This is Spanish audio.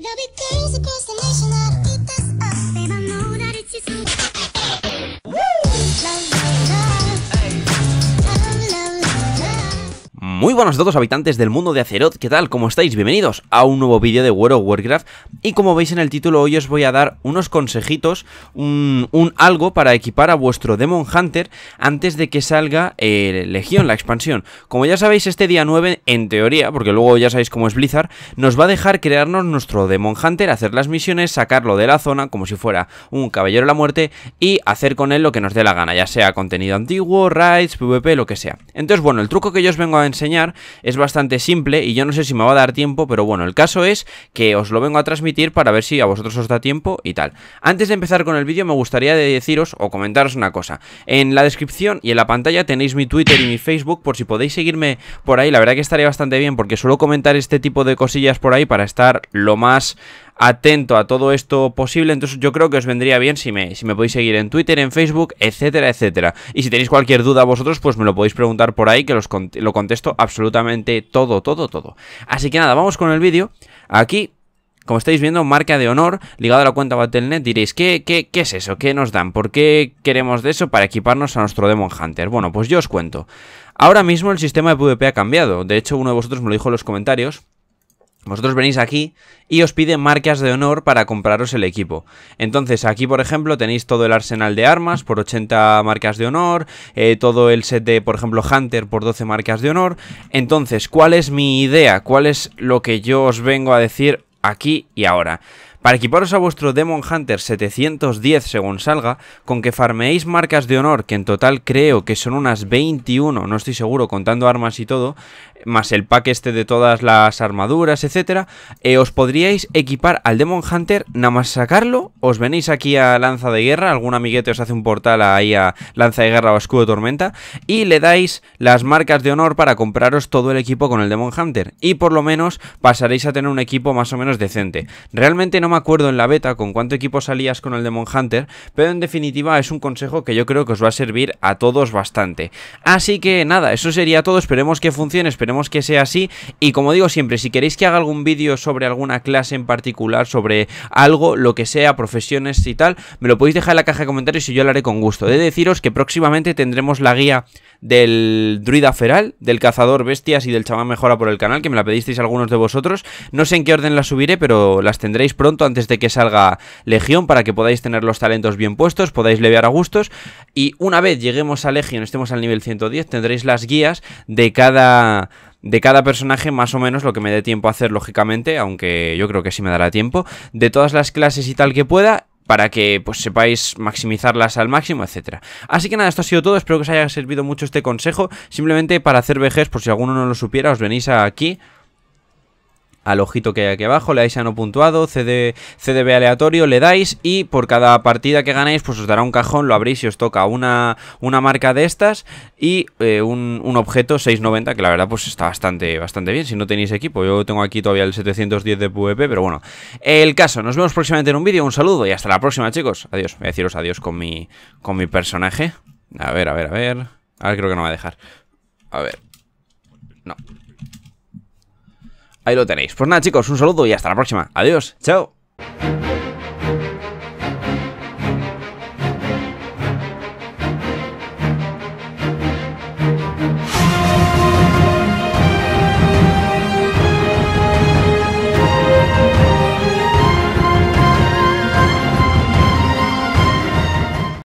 There'll be girls across the nation Muy buenos a todos habitantes del mundo de Azeroth, ¿qué tal? ¿Cómo estáis? Bienvenidos a un nuevo vídeo de World of Warcraft y como veis en el título hoy os voy a dar unos consejitos, un, algo para equipar a vuestro Demon Hunter antes de que salga eh, Legión, la expansión. Como ya sabéis este día 9, en teoría, porque luego ya sabéis cómo es Blizzard, nos va a dejar crearnos nuestro Demon Hunter, hacer las misiones, sacarlo de la zona como si fuera un Caballero de la Muerte y hacer con él lo que nos dé la gana, ya sea contenido antiguo, raids, pvp, lo que sea. Entonces bueno, el truco que yo os vengo a enseñar es bastante simple y yo no sé si me va a dar tiempo, pero bueno, el caso es que os lo vengo a transmitir para ver si a vosotros os da tiempo y tal. Antes de empezar con el vídeo me gustaría deciros o comentaros una cosa. En la descripción y en la pantalla tenéis mi Twitter y mi Facebook por si podéis seguirme por ahí, la verdad que estaría bastante bien porque suelo comentar este tipo de cosillas por ahí para estar lo más atento a todo esto posible. Entonces yo creo que os vendría bien si me, si me podéis seguir en Twitter, en Facebook, etcétera, etcétera. Y si tenéis cualquier duda vosotros, pues me lo podéis preguntar por ahí, que los lo contesto absolutamente todo, todo, todo. Así que nada, vamos con el vídeo. Aquí... Como estáis viendo, marca de honor ligado a la cuenta Battle.net, diréis, ¿qué, ¿qué, qué es eso? ¿Qué nos dan? ¿Por qué queremos de eso para equiparnos a nuestro Demon Hunter? Bueno, pues yo os cuento. Ahora mismo el sistema de PvP ha cambiado. De hecho, uno de vosotros me lo dijo en los comentarios vosotros venís aquí y os piden marcas de honor para compraros el equipo. Entonces aquí por ejemplo tenéis todo el arsenal de armas por 80 marcas de honor, eh, todo el set de por ejemplo Hunter por 12 marcas de honor. Entonces, ¿cuál es mi idea? ¿Cuál es lo que yo os vengo a decir aquí y ahora? Para equiparos a vuestro Demon Hunter 710 según salga, con que farmeéis marcas de honor, que en total creo que son unas 21, no estoy seguro, contando armas y todo, más el pack este de todas las armaduras, etcétera, eh, os podríais equipar al Demon Hunter, nada más sacarlo, os venís aquí a Lanza de Guerra, algún amiguete os hace un portal ahí a Lanza de Guerra o Escudo de Tormenta, y le dais las marcas de honor para compraros todo el equipo con el Demon Hunter, y por lo menos pasaréis a tener un equipo más o menos decente. Realmente no me acuerdo en la beta con cuánto equipo salías con el Demon Hunter, pero en definitiva es un consejo que yo creo que os va a servir a todos bastante. Así que nada, eso sería todo, esperemos que funcione, esperemos que sea así, y como digo siempre, si queréis que haga algún vídeo sobre alguna clase en particular, sobre algo, lo que sea, profesiones y tal, me lo podéis dejar en la caja de comentarios y yo lo haré con gusto. De deciros que próximamente tendremos la guía del druida feral, del cazador bestias y del chamán mejora por el canal, que me la pedisteis algunos de vosotros. No sé en qué orden la subiré, pero las tendréis pronto antes de que salga Legión para que podáis tener los talentos bien puestos, podáis levear a gustos y una vez lleguemos a Legión, estemos al nivel 110, tendréis las guías de cada de cada personaje más o menos lo que me dé tiempo a hacer lógicamente, aunque yo creo que sí me dará tiempo, de todas las clases y tal que pueda para que pues sepáis maximizarlas al máximo, etcétera. Así que nada, esto ha sido todo, espero que os haya servido mucho este consejo, simplemente para hacer vejez, por si alguno no lo supiera, os venís aquí al ojito que hay aquí abajo, le dais a no puntuado, CD, CDB aleatorio, le dais y por cada partida que ganáis pues os dará un cajón, lo abrís y os toca una, una marca de estas y eh, un, objeto 690 que la verdad pues está bastante, bastante bien si no tenéis equipo, yo tengo aquí todavía el 710 de PvP pero bueno, el caso, nos vemos próximamente en un vídeo, un saludo y hasta la próxima chicos, adiós, voy a deciros adiós con mi, con mi personaje, a ver, a ver, a ver, creo que no va a dejar, a ver, no ahí lo tenéis. Pues nada chicos, un saludo y hasta la próxima. Adiós, chao.